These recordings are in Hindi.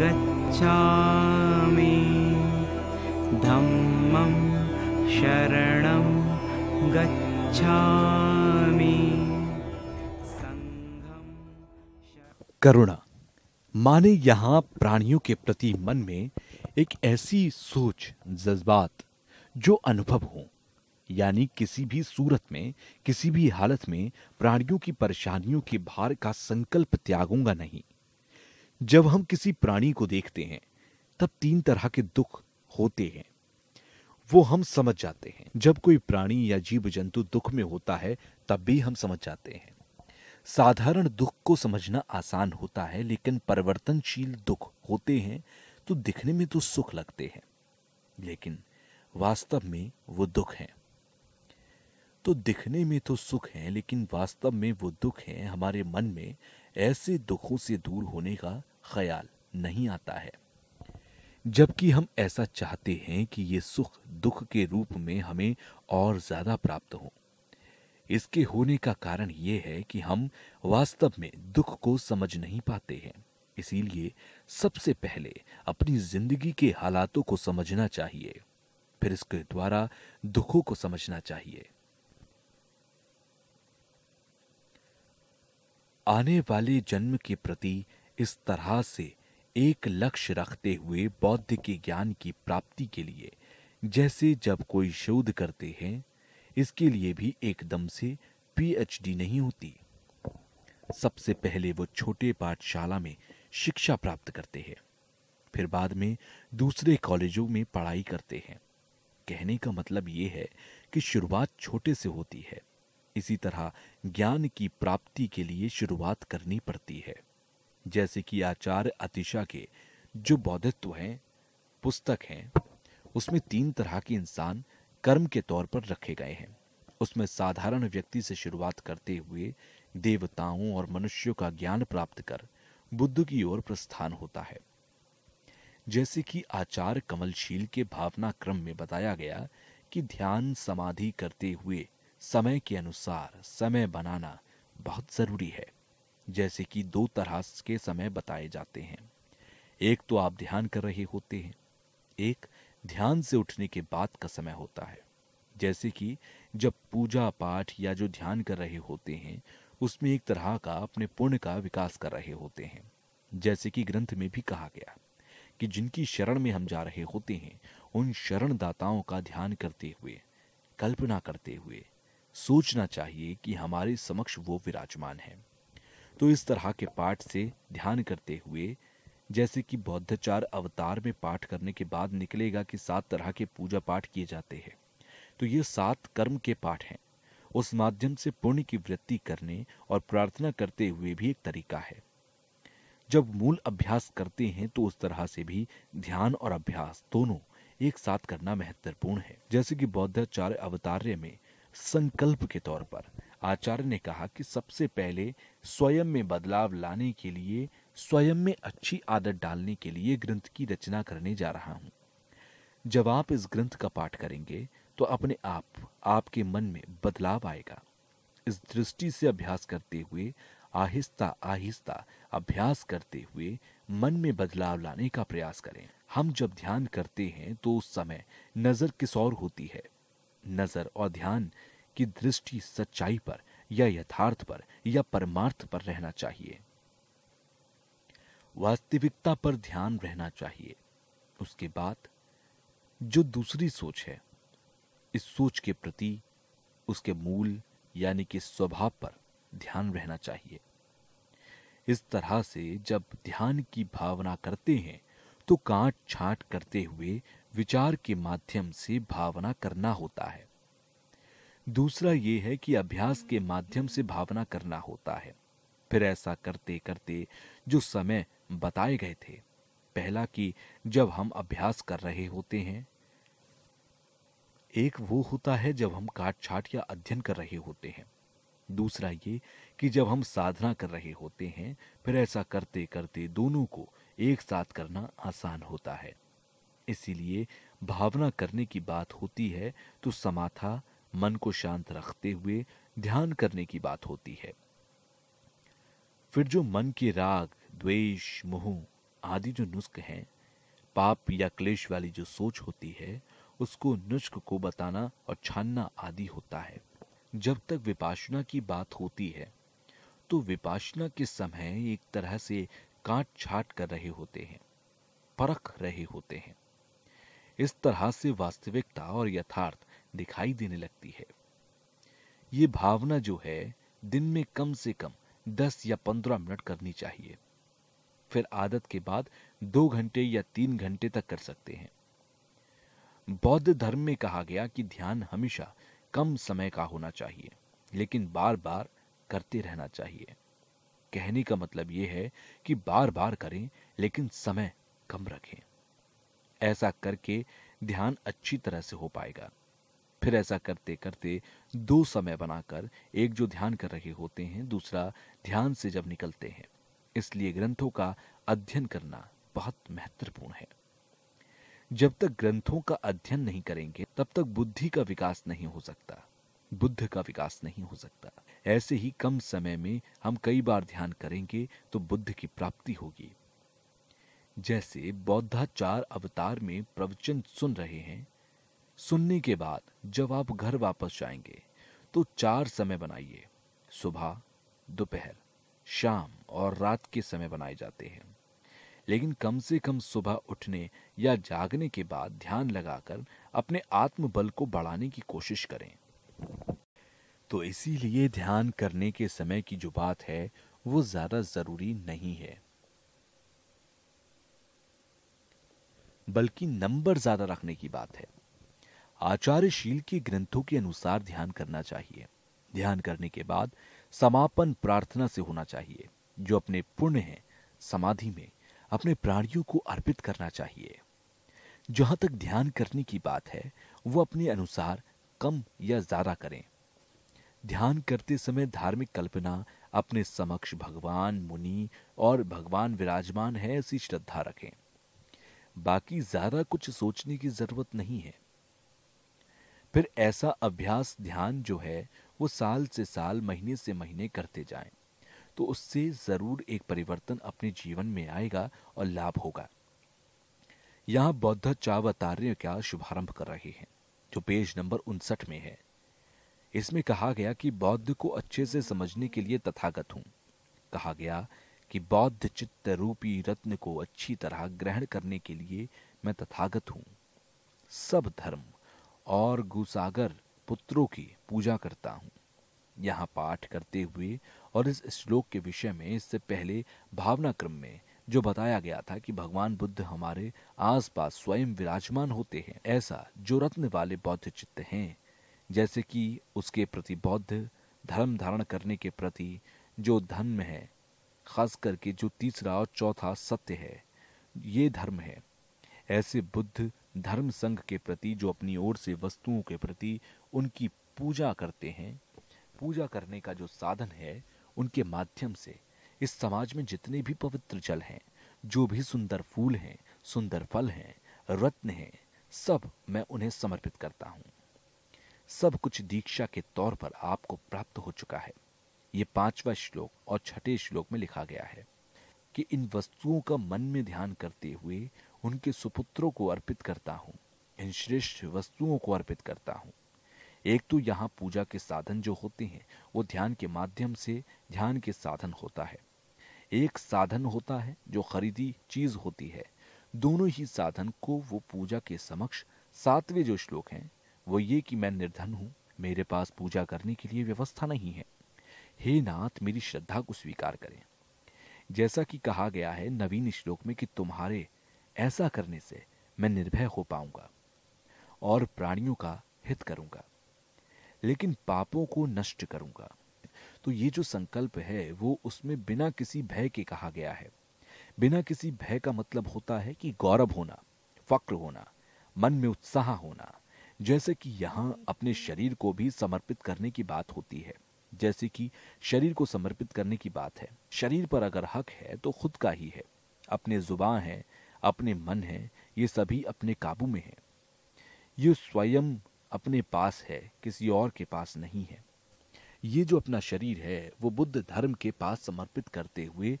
गच्छामि धम्मं शरणं गच्छामि करुणा माने यहाँ प्राणियों के प्रति मन में एक ऐसी सोच जज्बात जो अनुभव हो यानी किसी भी सूरत में किसी भी हालत में प्राणियों की परेशानियों के भार का संकल्प त्यागूंगा नहीं जब हम किसी प्राणी को देखते हैं तब तीन तरह के दुख होते हैं वो हम समझ जाते हैं जब कोई प्राणी या जीव जंतु दुख में होता है तब भी हम समझ जाते हैं साधारण दुख को समझना आसान होता है लेकिन परिवर्तनशील दुख होते हैं तो दिखने में तो सुख लगते हैं लेकिन वास्तव में वो दुख हैं तो दिखने में तो सुख है लेकिन वास्तव में वो दुख है हमारे मन में ऐसे दुखों से दूर होने का ख्याल नहीं आता है जबकि हम ऐसा चाहते हैं कि ये सुख दुख के रूप में हमें और ज़्यादा प्राप्त हो इसके होने का कारण यह है कि हम वास्तव में दुख को समझ नहीं पाते हैं इसीलिए सबसे पहले अपनी जिंदगी के हालातों को समझना चाहिए फिर इसके द्वारा दुखों को समझना चाहिए आने वाले जन्म के प्रति इस तरह से एक लक्ष्य रखते हुए बौद्ध के ज्ञान की प्राप्ति के लिए जैसे जब कोई शोध करते हैं इसके लिए भी एकदम से पीएचडी नहीं होती सबसे पहले वो छोटे पाठशाला में शिक्षा प्राप्त करते हैं फिर बाद में दूसरे कॉलेजों में पढ़ाई करते हैं कहने का मतलब ये है कि शुरुआत छोटे से होती है इसी तरह ज्ञान की प्राप्ति के लिए शुरुआत करनी पड़ती है जैसे कि आचार्य अतिशा के जो बौद्धित्व हैं पुस्तक हैं उसमें तीन तरह के इंसान कर्म के तौर पर रखे गए हैं उसमें साधारण व्यक्ति से शुरुआत करते हुए देवताओं और मनुष्यों का ज्ञान प्राप्त कर बुद्ध की ओर प्रस्थान होता है जैसे कि आचार्य कमलशील के भावना क्रम में बताया गया कि ध्यान समाधि करते हुए समय के अनुसार समय बनाना बहुत जरूरी है जैसे कि दो तरह के समय बताए जाते हैं एक तो आप ध्यान कर रहे होते हैं एक ध्यान से उठने के बाद का समय होता है जैसे कि जब पूजा पाठ या जो ध्यान कर रहे होते हैं उसमें एक तरह का अपने पुण्य का विकास कर रहे होते हैं जैसे कि ग्रंथ में भी कहा गया कि जिनकी शरण में हम जा रहे होते हैं उन शरणदाताओं का ध्यान करते हुए कल्पना करते हुए सोचना चाहिए कि हमारे समक्ष वो विराजमान हैं तो इस तरह के पाठ से ध्यान करते हुए जैसे कि बौद्धचार अवतार में पाठ करने के बाद निकलेगा कि सात तरह के पूजा पाठ किए जाते हैं तो ये सात कर्म के पाठ हैं उस माध्यम से पुण्य की वृत्ति करने और प्रार्थना करते हुए भी एक तरीका है जब मूल अभ्यास करते हैं तो उस तरह से भी ध्यान और अभ्यास दोनों एक साथ करना महत्वपूर्ण है जैसे कि बौद्धाचार्य अवतार्य में संकल्प के तौर पर आचार्य ने कहा कि सबसे पहले स्वयं में बदलाव लाने के लिए स्वयं में अच्छी आदत डालने के लिए ग्रंथ की रचना करने जा रहा हूं जब आप इस ग्रंथ का पाठ करेंगे तो अपने आप आपके मन में बदलाव आएगा इस दृष्टि से अभ्यास करते हुए आहिस्ता आहिस्ता अभ्यास करते हुए मन में बदलाव लाने का प्रयास करें हम जब ध्यान करते हैं तो उस समय नजर किस और होती है नजर और ध्यान की दृष्टि सच्चाई पर या यथार्थ पर या परमार्थ पर रहना चाहिए वास्तविकता पर ध्यान रहना चाहिए उसके बाद जो दूसरी सोच है इस सोच के प्रति उसके मूल यानी कि स्वभाव पर ध्यान रहना चाहिए इस तरह से जब ध्यान की भावना करते हैं तो काट छाट करते हुए विचार के माध्यम से भावना करना होता है दूसरा ये है कि अभ्यास के माध्यम से भावना करना होता है फिर ऐसा करते करते जो समय बताए गए थे पहला कि जब हम अभ्यास कर रहे होते हैं एक वो होता है जब हम काट छाट या अध्ययन कर रहे होते हैं दूसरा ये कि जब हम साधना कर रहे होते हैं फिर ऐसा करते करते दोनों को एक साथ करना आसान होता है इसीलिए भावना करने की बात होती है तो समाथा मन को शांत रखते हुए ध्यान करने की बात होती है फिर जो मन के राग द्वेष मोह आदि जो नुस्क हैं पाप या क्लेश वाली जो सोच होती है उसको नुस्क को बताना और छानना आदि होता है जब तक विपासना की बात होती है तो विपासना के समय एक तरह से काट छाट कर रहे होते हैं परख रहे होते हैं इस तरह से वास्तविकता और यथार्थ दिखाई देने लगती है ये भावना जो है दिन में कम से कम दस या पंद्रह मिनट करनी चाहिए फिर आदत के बाद दो घंटे या तीन घंटे तक कर सकते हैं बौद्ध धर्म में कहा गया कि ध्यान हमेशा कम समय का होना चाहिए लेकिन बार बार करते रहना चाहिए कहने का मतलब यह है कि बार बार करें लेकिन समय कम रखें ऐसा करके ध्यान अच्छी तरह से हो पाएगा फिर ऐसा करते करते दो समय बनाकर एक जो ध्यान कर रहे होते हैं दूसरा ध्यान से जब निकलते हैं इसलिए ग्रंथों का अध्ययन करना बहुत महत्वपूर्ण है जब तक ग्रंथों का अध्ययन नहीं करेंगे तब तक बुद्धि का विकास नहीं हो सकता बुद्ध का विकास नहीं हो सकता ऐसे ही कम समय में हम कई बार ध्यान करेंगे तो बुद्ध की प्राप्ति होगी जैसे बौद्धाचार अवतार में प्रवचन सुन रहे हैं सुनने के बाद जब आप घर वापस जाएंगे तो चार समय बनाइए सुबह दोपहर शाम और रात के समय बनाए जाते हैं लेकिन कम से कम सुबह उठने या जागने के बाद ध्यान लगाकर अपने आत्मबल को बढ़ाने की कोशिश करें तो इसीलिए ध्यान करने के समय की जो बात है वो ज्यादा जरूरी नहीं है बल्कि नंबर ज्यादा रखने की बात है आचार्यशील के ग्रंथों के अनुसार ध्यान करना चाहिए ध्यान करने के बाद समापन प्रार्थना से होना चाहिए जो अपने पुण्य है समाधि में अपने प्राणियों को अर्पित करना चाहिए जहां तक ध्यान करने की बात है वो अपने अनुसार कम या ज्यादा करें ध्यान करते समय धार्मिक कल्पना अपने समक्ष भगवान मुनि और भगवान विराजमान है ऐसी श्रद्धा रखें बाकी ज्यादा कुछ सोचने की जरूरत नहीं है फिर ऐसा अभ्यास ध्यान जो है वो साल से साल महीने से महीने करते जाएं तो उससे ज़रूर एक परिवर्तन अपने जीवन में आएगा और लाभ होगा बौद्ध चावतार्य का शुभारंभ कर रहे हैं जो पेज नंबर उनसठ में है इसमें कहा गया कि बौद्ध को अच्छे से समझने के लिए तथागत हूं कहा गया कि बौद्ध चित्त रूपी रत्न को अच्छी तरह ग्रहण करने के लिए मैं तथागत हूं सब धर्म और गुसागर पुत्रों की पूजा करता हूँ यहाँ पाठ करते हुए और इस श्लोक के विषय में इससे पहले भावना क्रम में जो बताया गया था कि भगवान बुद्ध हमारे आसपास स्वयं विराजमान होते हैं ऐसा जो रत्न वाले बौद्ध चित्त हैं जैसे कि उसके प्रति बौद्ध धर्म धारण करने के प्रति जो धर्म है खास करके जो तीसरा और चौथा सत्य है ये धर्म है ऐसे बुद्ध धर्म संघ के प्रति जो अपनी ओर से वस्तुओं के प्रति उनकी पूजा करते हैं पूजा करने का जो साधन है उनके माध्यम से इस समाज में जितने भी पवित्र जल हैं जो भी सुंदर फूल हैं सुंदर फल हैं रत्न हैं सब मैं उन्हें समर्पित करता हूँ सब कुछ दीक्षा के तौर पर आपको प्राप्त हो चुका है ये पांचवा श्लोक और छठे श्लोक में लिखा गया है कि इन वस्तुओं का मन में ध्यान करते हुए उनके सुपुत्रों को अर्पित करता हूँ इन श्रेष्ठ वस्तुओं को अर्पित करता हूँ एक तो यहाँ पूजा के साधन जो होते हैं वो ध्यान के माध्यम से ध्यान के साधन होता है एक साधन होता है जो खरीदी चीज होती है दोनों ही साधन को वो पूजा के समक्ष सातवें जो श्लोक हैं वो ये कि मैं निर्धन हूँ मेरे पास पूजा करने के लिए व्यवस्था नहीं है हे नाथ मेरी श्रद्धा को स्वीकार करें जैसा कि कहा गया है नवीन श्लोक में कि तुम्हारे ऐसा करने से मैं निर्भय हो पाऊंगा और प्राणियों का हित करूंगा लेकिन पापों को नष्ट करूंगा तो ये जो संकल्प है वो उसमें बिना किसी भय के कहा गया है बिना किसी भय का मतलब होता है कि गौरव होना फक्र होना मन में उत्साह होना जैसे कि यहां अपने शरीर को भी समर्पित करने की बात होती है जैसे कि शरीर को समर्पित करने की बात है शरीर पर अगर हक है तो खुद का ही है अपने जुबा है अपने मन है ये सभी अपने काबू में है ये स्वयं अपने पास है किसी और के पास नहीं है ये जो अपना शरीर है वो बुद्ध धर्म के पास समर्पित करते हुए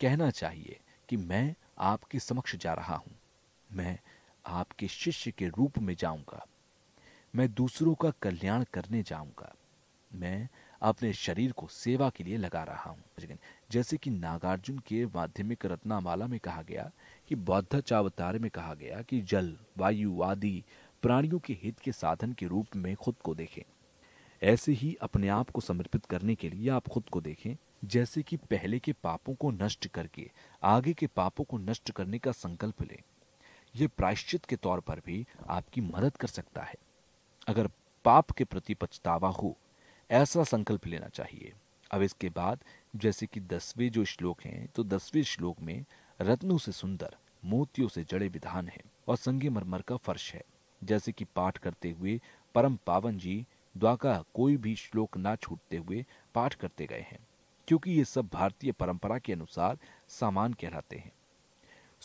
कहना चाहिए कि मैं आपके समक्ष जा रहा हूं मैं आपके शिष्य के रूप में जाऊंगा मैं दूसरों का कल्याण करने जाऊंगा मैं अपने शरीर को सेवा के लिए लगा रहा हूं जैसे कि नागार्जुन के माध्यमिक रत्नामाला में कहा गया कि बौद्ध चावतार में कहा गया कि जल वायु आदि प्राणियों के हित के साधन के रूप में खुद को देखें ऐसे ही अपने आप को समर्पित करने के लिए आप खुद को देखें जैसे कि पहले के पापों को नष्ट करके आगे के पापों को नष्ट करने का संकल्प लें यह प्रायश्चित के तौर पर भी आपकी मदद कर सकता है अगर पाप के प्रति पछतावा हो ऐसा संकल्प लेना चाहिए अब इसके बाद जैसे कि दसवें जो श्लोक हैं तो दसवें श्लोक में रत्नों से सुंदर मोतियों से जड़े विधान है और संगे मरमर का फर्श है जैसे कि पाठ करते हुए परम पावन जी द्वाका कोई भी श्लोक ना छूटते हुए पाठ करते गए हैं क्योंकि ये सब भारतीय परंपरा के अनुसार सामान कहलाते हैं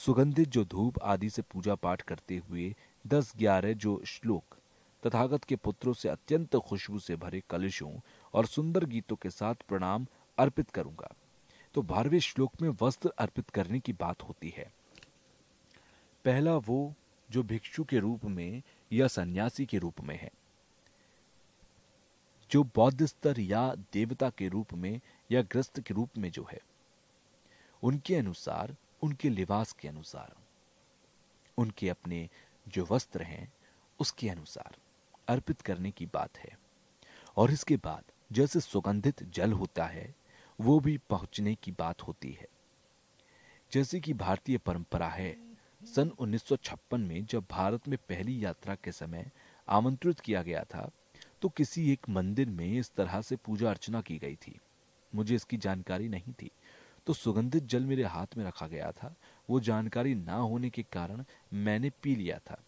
सुगंधित जो धूप आदि से पूजा पाठ करते हुए दस ग्यारह जो श्लोक तथागत के पुत्रों से अत्यंत खुशबू से भरे कलशों और सुंदर गीतों के साथ प्रणाम अर्पित करूंगा तो बारहवें श्लोक में वस्त्र अर्पित करने की बात होती है पहला वो जो भिक्षु के रूप में या सन्यासी के रूप में है जो बौद्ध स्तर या देवता के रूप में या ग्रस्त के रूप में जो है उनके अनुसार उनके लिबास के अनुसार उनके अपने जो वस्त्र हैं उसके अनुसार अर्पित करने की बात है और इसके बाद जैसे सुगंधित जल होता है वो भी पहुंचने की बात होती है जैसे कि भारतीय परंपरा है सन 1956 में जब भारत में पहली यात्रा के समय आमंत्रित किया गया था तो किसी एक मंदिर में इस तरह से पूजा अर्चना की गई थी मुझे इसकी जानकारी नहीं थी तो सुगंधित जल मेरे हाथ में रखा गया था वो जानकारी ना होने के कारण मैंने पी लिया था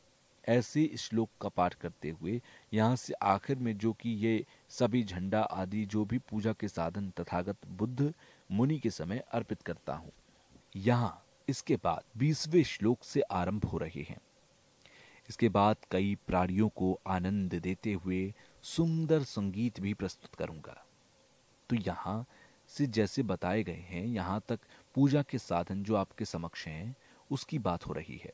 ऐसे श्लोक का पाठ करते हुए यहाँ से आखिर में जो कि ये सभी झंडा आदि जो भी पूजा के साधन तथागत बुद्ध मुनि के समय अर्पित करता हूँ यहाँ इसके बाद बीसवें श्लोक से आरंभ हो रहे हैं इसके बाद कई प्राणियों को आनंद देते हुए सुंदर संगीत भी प्रस्तुत करूंगा तो यहाँ से जैसे बताए गए हैं यहाँ तक पूजा के साधन जो आपके समक्ष हैं उसकी बात हो रही है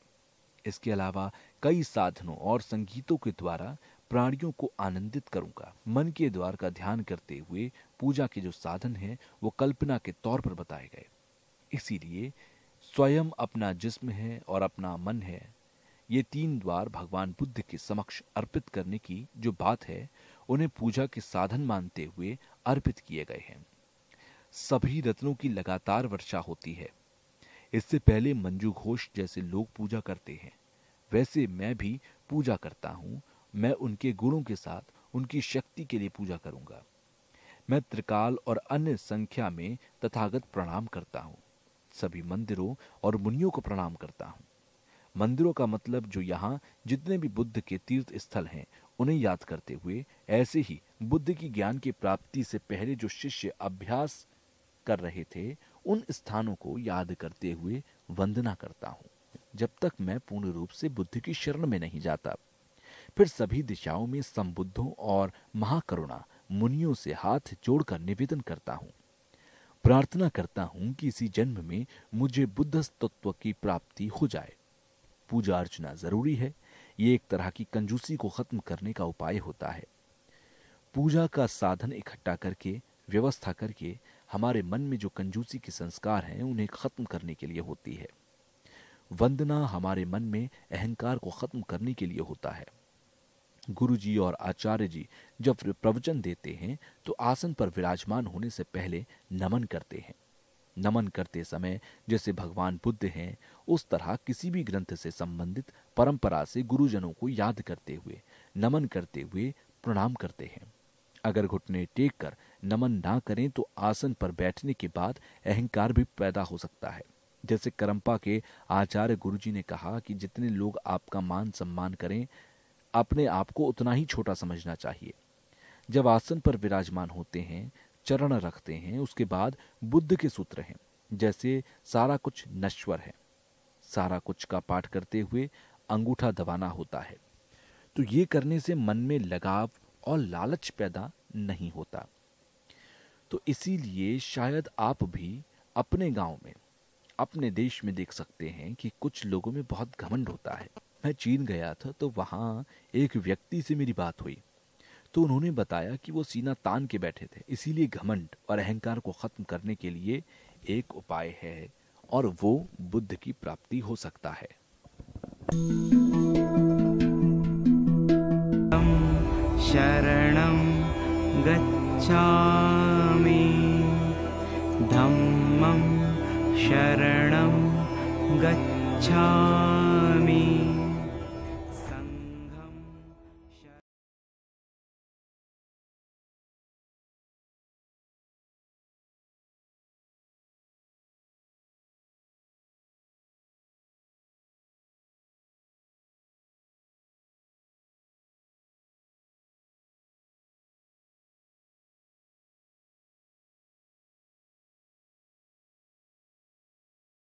इसके अलावा कई साधनों और संगीतों के द्वारा प्राणियों को आनंदित करूंगा मन के द्वार का ध्यान करते हुए पूजा के जो साधन हैं वो कल्पना के तौर पर बताए गए इसीलिए स्वयं अपना जिस्म है और अपना मन है ये तीन द्वार भगवान बुद्ध के समक्ष अर्पित करने की जो बात है उन्हें पूजा के साधन मानते हुए अर्पित किए गए हैं सभी रत्नों की लगातार वर्षा होती है इससे पहले मंजू घोष जैसे लोग पूजा करते हैं वैसे मैं भी पूजा करता हूँ मैं उनके गुणों के साथ उनकी शक्ति के लिए पूजा करूंगा मैं त्रिकाल और अन्य संख्या में तथागत प्रणाम करता हूँ सभी मंदिरों और मुनियों को प्रणाम करता हूँ मंदिरों का मतलब जो यहाँ जितने भी बुद्ध के तीर्थ स्थल हैं उन्हें याद करते हुए ऐसे ही बुद्ध की ज्ञान की प्राप्ति से पहले जो शिष्य अभ्यास कर रहे थे उन स्थानों को याद करते हुए वंदना करता हूँ जब तक मैं पूर्ण रूप से बुद्ध की शरण में नहीं जाता फिर सभी दिशाओं में संबुद्धों और महाकरुणा मुनियों से हाथ जोड़कर निवेदन करता हूँ प्रार्थना करता हूँ कि इसी जन्म में मुझे बुद्ध तत्व की प्राप्ति हो जाए पूजा अर्चना जरूरी है ये एक तरह की कंजूसी को खत्म करने का उपाय होता है पूजा का साधन इकट्ठा करके व्यवस्था करके हमारे मन में जो कंजूसी के संस्कार हैं उन्हें खत्म करने के लिए होती है वंदना हमारे मन में अहंकार को खत्म करने के लिए होता है गुरु जी और आचार्य जी जब प्रवचन देते हैं तो आसन पर विराजमान होने से पहले नमन करते हैं नमन करते समय जैसे भगवान बुद्ध हैं उस तरह किसी भी ग्रंथ से संबंधित परंपरा से गुरुजनों को याद करते हुए नमन करते हुए प्रणाम करते हैं अगर घुटने टेक कर नमन ना करें तो आसन पर बैठने के बाद अहंकार भी पैदा हो सकता है जैसे करम्पा के आचार्य गुरुजी ने कहा कि जितने लोग आपका मान सम्मान करें अपने आप को उतना ही छोटा समझना चाहिए जब आसन पर विराजमान होते हैं चरण रखते हैं उसके बाद बुद्ध के सूत्र हैं जैसे सारा कुछ नश्वर है सारा कुछ का पाठ करते हुए अंगूठा दबाना होता है तो ये करने से मन में लगाव और लालच पैदा नहीं होता तो इसीलिए शायद आप भी अपने गांव में अपने देश में देख सकते हैं कि कुछ लोगों में बहुत घमंड होता है मैं चीन गया था तो वहाँ एक व्यक्ति से मेरी बात हुई तो उन्होंने बताया कि वो सीना तान के बैठे थे इसीलिए घमंड और अहंकार को ख़त्म करने के लिए एक उपाय है और वो बुद्ध की प्राप्ति हो सकता है शरणं गच्छामि धम्मं शरणं गच्छामि